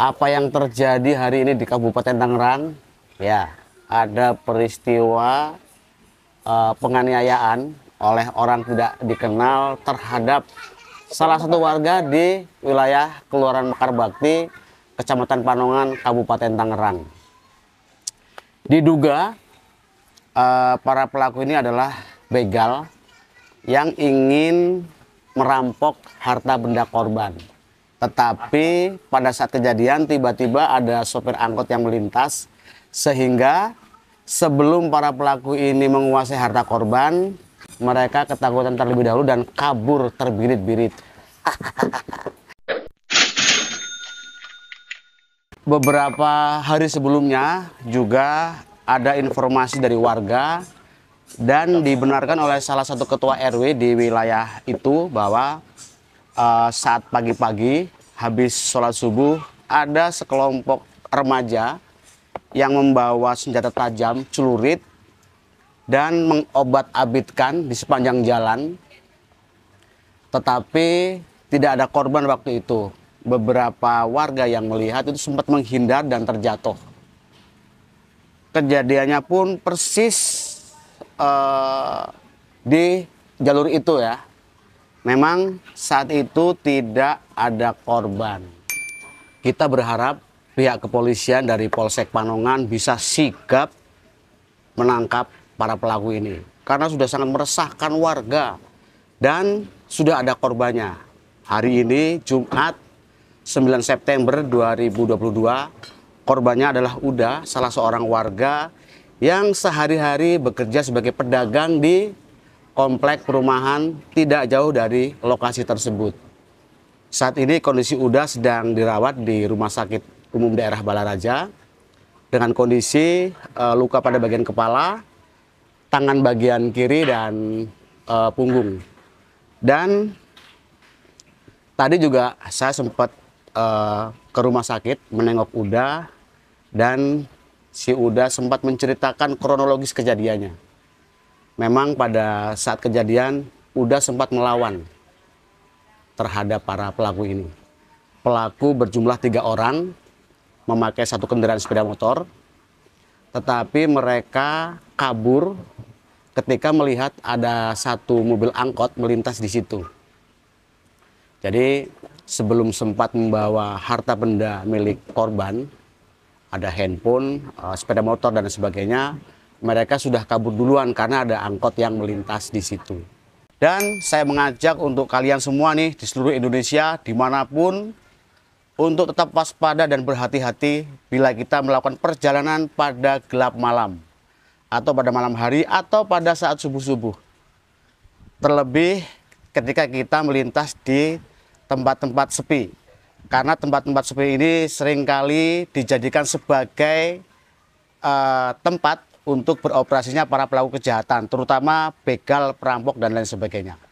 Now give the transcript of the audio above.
apa yang terjadi hari ini di Kabupaten Tangerang ya ada peristiwa uh, penganiayaan oleh orang tidak dikenal terhadap salah satu warga di wilayah Kelurahan Mekar Bakti Kecamatan Panongan Kabupaten Tangerang diduga uh, para pelaku ini adalah begal yang ingin merampok harta benda korban tetapi pada saat kejadian tiba-tiba ada sopir angkot yang melintas sehingga sebelum para pelaku ini menguasai harta korban, mereka ketakutan terlebih dahulu dan kabur terbirit-birit. Beberapa hari sebelumnya juga ada informasi dari warga dan dibenarkan oleh salah satu ketua RW di wilayah itu bahwa uh, saat pagi-pagi habis sholat subuh ada sekelompok remaja yang membawa senjata tajam, celurit dan mengobat-abitkan di sepanjang jalan. Tetapi tidak ada korban waktu itu. Beberapa warga yang melihat itu sempat menghindar dan terjatuh. Kejadiannya pun persis uh, di jalur itu ya memang saat itu tidak ada korban. Kita berharap pihak kepolisian dari Polsek Panongan bisa sigap menangkap para pelaku ini karena sudah sangat meresahkan warga dan sudah ada korbannya. Hari ini Jumat 9 September 2022 korbannya adalah Uda, salah seorang warga yang sehari-hari bekerja sebagai pedagang di komplek perumahan tidak jauh dari lokasi tersebut. Saat ini kondisi Uda sedang dirawat di Rumah Sakit Umum Daerah Balaraja dengan kondisi e, luka pada bagian kepala, tangan bagian kiri dan e, punggung. Dan tadi juga saya sempat e, ke rumah sakit menengok Uda dan si Uda sempat menceritakan kronologis kejadiannya memang pada saat kejadian udah sempat melawan terhadap para pelaku ini. Pelaku berjumlah tiga orang memakai satu kendaraan sepeda motor, tetapi mereka kabur ketika melihat ada satu mobil angkot melintas di situ. Jadi sebelum sempat membawa harta benda milik korban, ada handphone, eh, sepeda motor dan sebagainya, mereka sudah kabur duluan karena ada angkot yang melintas di situ. Dan saya mengajak untuk kalian semua nih di seluruh Indonesia, dimanapun, untuk tetap waspada dan berhati-hati bila kita melakukan perjalanan pada gelap malam, atau pada malam hari, atau pada saat subuh-subuh. Terlebih ketika kita melintas di tempat-tempat sepi. Karena tempat-tempat sepi ini seringkali dijadikan sebagai uh, tempat untuk beroperasinya para pelaku kejahatan, terutama begal, perampok, dan lain sebagainya.